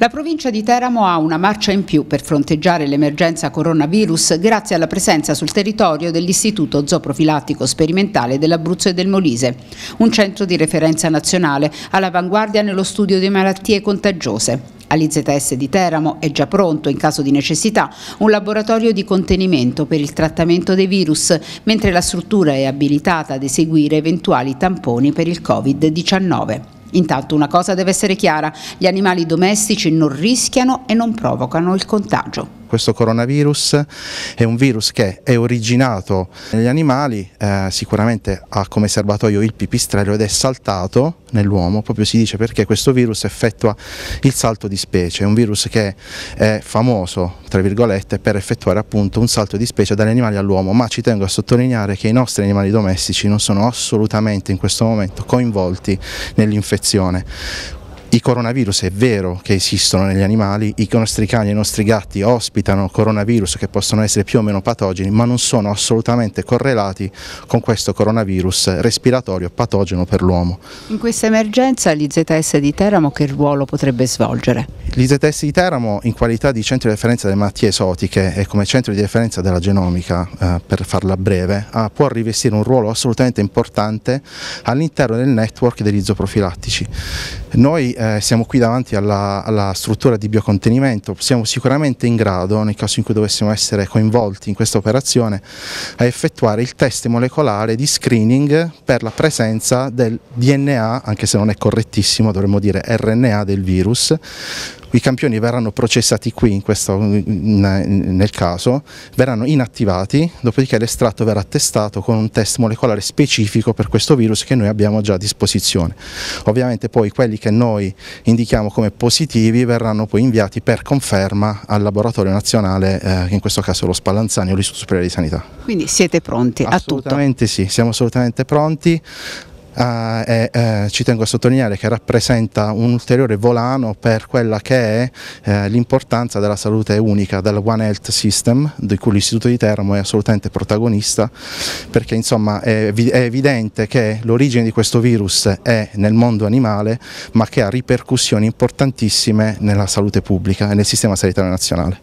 La provincia di Teramo ha una marcia in più per fronteggiare l'emergenza coronavirus grazie alla presenza sul territorio dell'Istituto Zooprofilattico Sperimentale dell'Abruzzo e del Molise, un centro di referenza nazionale all'avanguardia nello studio di malattie contagiose. All'IZS di Teramo è già pronto, in caso di necessità, un laboratorio di contenimento per il trattamento dei virus, mentre la struttura è abilitata ad eseguire eventuali tamponi per il Covid-19. Intanto una cosa deve essere chiara, gli animali domestici non rischiano e non provocano il contagio questo coronavirus è un virus che è originato negli animali, eh, sicuramente ha come serbatoio il pipistrello ed è saltato nell'uomo, proprio si dice perché questo virus effettua il salto di specie, è un virus che è famoso tra virgolette per effettuare appunto un salto di specie dagli animali all'uomo, ma ci tengo a sottolineare che i nostri animali domestici non sono assolutamente in questo momento coinvolti nell'infezione i coronavirus è vero che esistono negli animali, i nostri cani e i nostri gatti ospitano coronavirus che possono essere più o meno patogeni, ma non sono assolutamente correlati con questo coronavirus respiratorio patogeno per l'uomo. In questa emergenza l'IZS di Teramo che ruolo potrebbe svolgere? L'IZS di Teramo in qualità di centro di referenza delle malattie esotiche e come centro di referenza della genomica, eh, per farla breve, ah, può rivestire un ruolo assolutamente importante all'interno del network degli zooprofilattici. Noi eh, siamo qui davanti alla, alla, struttura di biocontenimento, siamo sicuramente in grado, nel caso in cui dovessimo essere coinvolti in questa operazione, a effettuare il test molecolare di screening per la presenza del DNA, anche se non è correttissimo, dovremmo dire RNA del virus, i campioni verranno processati qui questo, nel caso, verranno inattivati, dopodiché l'estratto verrà testato con un test molecolare specifico per questo virus che noi abbiamo già a disposizione. Ovviamente poi quelli che noi indichiamo come positivi verranno poi inviati per conferma al laboratorio nazionale, eh, in questo caso lo Spallanzani o l'Istituto Superiore di Sanità. Quindi siete pronti a tutto? Assolutamente sì, siamo assolutamente pronti. Ah, e eh, eh, ci tengo a sottolineare che rappresenta un ulteriore volano per quella che è eh, l'importanza della salute unica, del One Health System, di cui l'Istituto di Teramo è assolutamente protagonista, perché insomma è, è evidente che l'origine di questo virus è nel mondo animale, ma che ha ripercussioni importantissime nella salute pubblica e nel sistema sanitario nazionale.